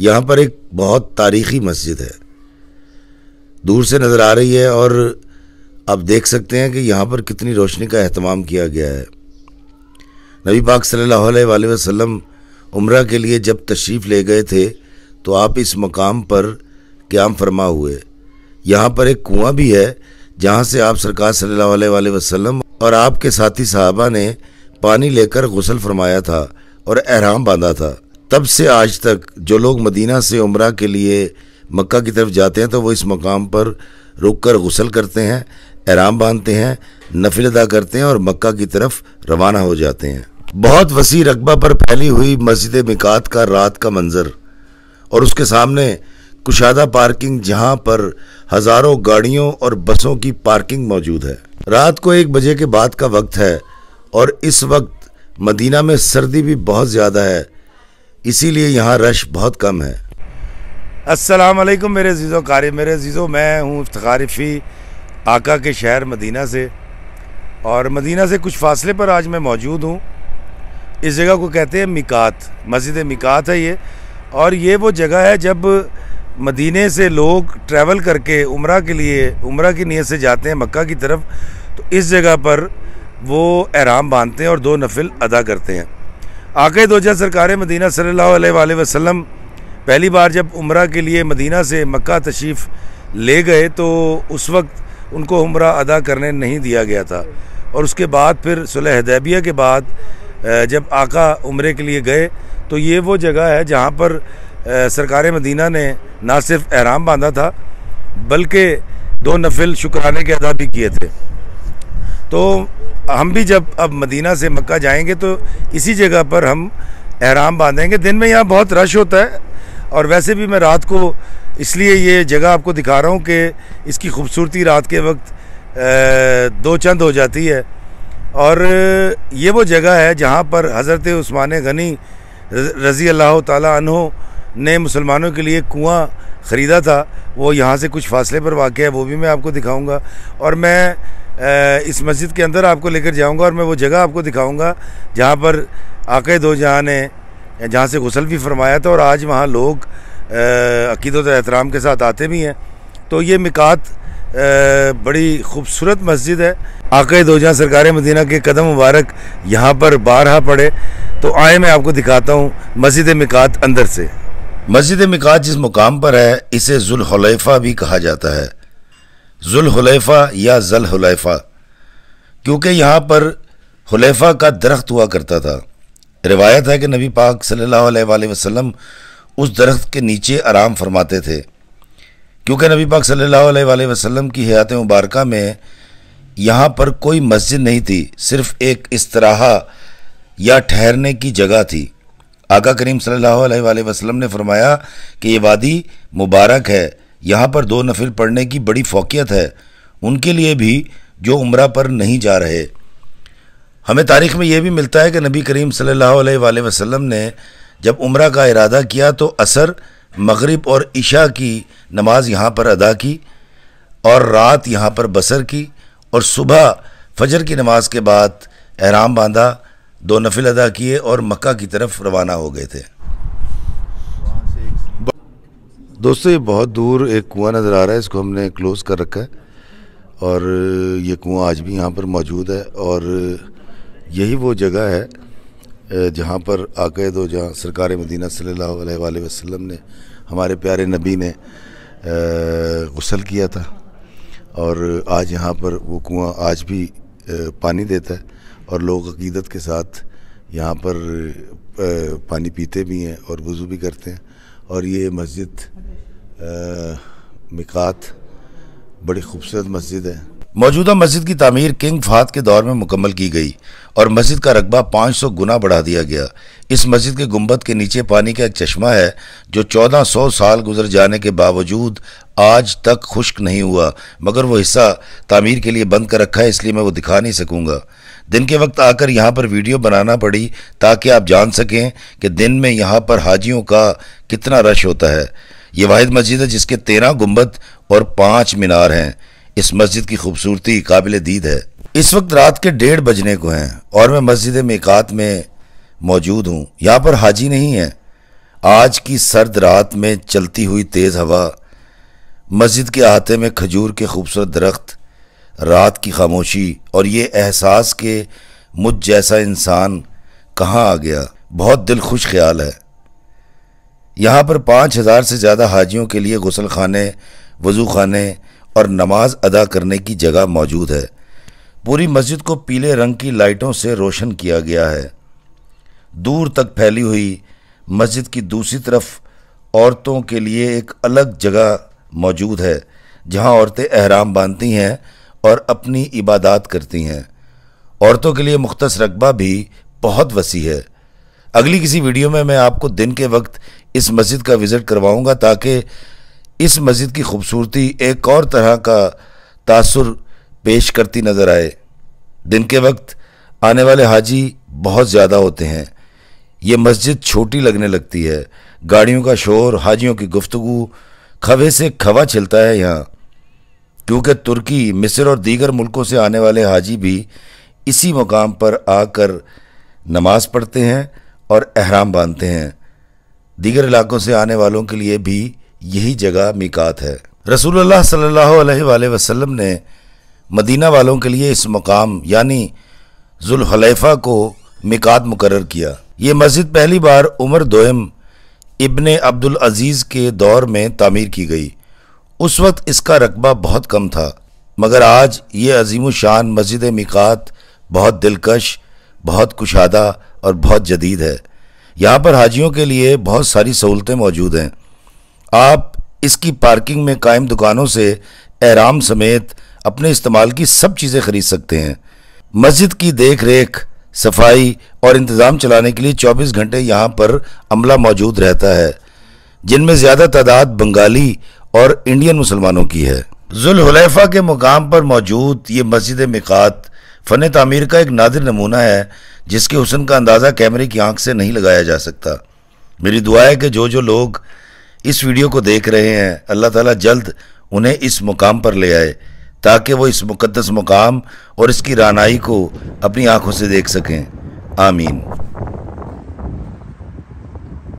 यहाँ पर एक बहुत तारीखी मस्जिद है दूर से नज़र आ रही है और आप देख सकते हैं कि यहाँ पर कितनी रोशनी का अहतमाम किया गया है नबी पाक सल्लल्लाहु अलैहि वसल्लम उम्र के लिए जब तशरीफ़ ले गए थे तो आप इस मकाम पर क्याम फरमा हुए यहाँ पर एक कुआं भी है जहाँ से आप सरकार सल्लल्लाहु अलैहि वसल्लम और आपके साथी साहबा ने पानी लेकर गसल फरमाया था और अहराम बांधा था तब से आज तक जो लोग मदीना से उम्र के लिए मक्का की तरफ जाते हैं तो वो इस मकाम पर रुक कर गसल करते हैं आराम बांधते हैं नफिल अदा करते हैं और मक्का की तरफ रवाना हो जाते हैं बहुत वसी रकबा पर फैली हुई मस्जिद मिकात का रात का मंजर और उसके सामने कुशादा पार्किंग जहां पर हज़ारों गाड़ियों और बसों की पार्किंग मौजूद है रात को एक बजे के बाद का वक्त है और इस वक्त मदीना में सर्दी भी बहुत ज़्यादा है इसीलिए यहाँ रश बहुत कम है अस्सलाम वालेकुम मेरे जीज़ो कारी मेरे जीज़ो मैं हूँ इफ्तारिफी आका के शहर मदीना से और मदीना से कुछ फासले पर आज मैं मौजूद हूँ इस जगह को कहते हैं मिकात मस्जिद मिकात है ये और ये वो जगह है जब मदीने से लोग ट्रैवल करके उम्र के लिए उम्र की नीयत से जाते हैं मक्का की तरफ तो इस जगह पर वो एहराम बांधते हैं और दो नफिल अदा करते हैं आके दो जहाँ सरकार मदीना सल्ला वसम पहली बार जब उम्र के लिए मदीना से मक्का तशीफ़ ले गए तो उस वक्त उनको उम्र अदा करने नहीं दिया गया था और उसके बाद फिर सुलहदैबिया के बाद जब आका उम्र के लिए गए तो ये वो जगह है जहाँ पर सरकार मदीना ने ना सिर्फ अहराम बांधा था बल्कि दो नफिल शुक्राने के अदा भी किए थे तो हम भी जब अब मदीना से मक्का जाएंगे तो इसी जगह पर हम एहराम बांधेंगे दिन में यहाँ बहुत रश होता है और वैसे भी मैं रात को इसलिए ये जगह आपको दिखा रहा हूँ कि इसकी खूबसूरती रात के वक्त दो चंद हो जाती है और ये वो जगह है जहाँ पर हज़रत उस्मान गनी रज़ी अल्लाह तहों ने मुसलमानों के लिए कुआं ख़रीदा था वो यहाँ से कुछ फासले पर वाक़ है वो भी मैं आपको दिखाऊंगा और मैं इस मस्जिद के अंदर आपको लेकर जाऊंगा और मैं वो जगह आपको दिखाऊंगा जहाँ पर आक़ दो जहाँ ने जहाँ से गसल भी फरमाया था और आज वहाँ लोग अकीदत एहतराम के साथ आते भी हैं तो ये मिकात बड़ी खूबसूरत मस्जिद है आकए दो जहाँ सरकार मदीना के कदम मुबारक यहाँ पर बारहा पड़े तो आए मैं आपको दिखाता हूँ मस्जिद मिकात अंदर से मस्जिद मिकात जिस मुकाम पर है इसे जुलहलेफ़ा भी कहा जाता है जुलहलेफ़ा या जलहलेफ़ा क्योंकि यहाँ पर हलैफा का दरख्त हुआ करता था रिवायत है कि नबी पाक सल्लल्लाहु अलैहि वसल्लम उस दरख्त के नीचे आराम फरमाते थे क्योंकि नबी पाक सल्लल्लाहु अलैहि वसल्लम की हयात मुबारक में यहाँ पर कोई मस्जिद नहीं थी सिर्फ़ एक तरह या ठहरने की जगह थी आका करीम सल वसलम ने फरमाया कि ये वादी मुबारक है यहाँ पर दो नफिल पढ़ने की बड़ी फोकियत है उनके लिए भी जो उम्र पर नहीं जा रहे हमें तारीख़ में यह भी मिलता है कि नबी करीम सल्ला वसलम ने जब उम्र का इरादा किया तो असर मगरब और इशा की नमाज यहाँ पर अदा की और रात यहाँ पर बसर की और सुबह फजर की नमाज के बाद एहराम बांधा दो नफिल अदा किए और मक्का की तरफ रवाना हो गए थे दोस्तों ये बहुत दूर एक कुआं नज़र आ रहा है इसको हमने क्लोज़ कर रखा है और ये कुआं आज भी यहाँ पर मौजूद है और यही वो जगह है जहाँ पर आके दो जहाँ सरकार मदीना सल्ला वसम ने हमारे प्यारे नबी ने गसल किया था और आज यहाँ पर वो कुआं आज भी पानी देता है और लोग अकीदत के साथ यहाँ पर पानी पीते भी हैं और वज़ू भी करते हैं और ये मस्जिद मिकात बड़ी खूबसूरत मस्जिद है मौजूदा मस्जिद की तमीर किंग फात के दौर में मुकम्मल की गई और मस्जिद का रकबा 500 गुना बढ़ा दिया गया इस मस्जिद के गुम्बद के नीचे पानी का एक चश्मा है जो 1400 साल गुजर जाने के बावजूद आज तक खुश्क नहीं हुआ मगर वो हिस्सा तामीर के लिए बंद कर रखा है इसलिए मैं वो दिखा नहीं सकूँगा दिन के वक्त आकर यहाँ पर वीडियो बनाना पड़ी ताकि आप जान सकें कि दिन में यहाँ पर हाजियों का कितना रश होता है ये वाद मस्जिद है जिसके तेरह गुम्बद और पाँच मीनार हैं इस मस्जिद की खूबसूरती काबिल दीद है इस वक्त रात के डेढ़ बजने को हैं और मैं मस्जिद मेकात में मौजूद हूँ यहाँ पर हाजी नहीं है आज की सर्द रात में चलती हुई तेज़ हवा मस्जिद के अहाते में खजूर के खूबसूरत दरख्त रात की खामोशी और ये एहसास के मुझ जैसा इंसान कहाँ आ गया बहुत दिल खुश ख्याल है यहाँ पर पाँच हज़ार से ज़्यादा हाजियों के लिए गसल खाने वज़ू खाने और नमाज अदा करने की जगह मौजूद है पूरी मस्जिद को पीले रंग की लाइटों से रोशन किया गया है दूर तक फैली हुई मस्जिद की दूसरी तरफ औरतों के लिए एक अलग जगह मौजूद है जहाँ औरतें अहराम बांधती हैं और अपनी इबादत करती हैं औरतों के लिए मुख्तस रकबा भी बहुत वसी है अगली किसी वीडियो में मैं आपको दिन के वक्त इस मस्जिद का विज़िट करवाऊँगा ताकि इस मस्जिद की खूबसूरती एक और तरह का तासर पेश करती नज़र आए दिन के वक्त आने वाले हाजी बहुत ज़्यादा होते हैं ये मस्जिद छोटी लगने लगती है गाड़ियों का शोर हाजियों की गुफ्तु खवे से खवा छिलता है यहाँ क्योंकि तुर्की मिस्र और दीगर मुल्कों से आने वाले हाजी भी इसी मुकाम पर आकर नमाज पढ़ते हैं और अहराम बांधते हैं दीगर इलाकों से आने वालों के लिए भी यही जगह मिकात है रसूलुल्लाह सल्लल्लाहु अलैहि वसल्लम ने मदीना वालों के लिए इस मकाम यानी जुल्हलेफा को मिकात मुकर किया ये मस्जिद पहली बार उमर दोम इबन अब्दुल अजीज़ के दौर में तामीर की गई उस वक्त इसका रकबा बहुत कम था मगर आज ये अजीम शान मस्जिद मिकात बहुत दिलकश बहुत कुशादा और बहुत जदीद है यहाँ पर हाजियों के लिए बहुत सारी सहूलतें मौजूद हैं आप इसकी पार्किंग में कायम दुकानों से एराम समेत अपने इस्तेमाल की सब चीज़ें खरीद सकते हैं मस्जिद की देख रेख सफाई और इंतज़ाम चलाने के लिए 24 घंटे यहाँ पर अमला मौजूद रहता है जिनमें ज़्यादा तादाद बंगाली और इंडियन मुसलमानों की है जुलहलेफा के मुकाम पर मौजूद ये मस्जिद मिकात फ़न तमीर का एक नादिर नमूना है जिसके हुसन का अंदाज़ा कैमरे की आंख से नहीं लगाया जा सकता मेरी दुआ है कि जो जो लोग इस वीडियो को देख रहे हैं अल्लाह ताला जल्द उन्हें इस मुकाम पर ले आए ताकि वो इस मुकदस मुकाम और इसकी रानाई को अपनी आंखों से देख सकें आमीन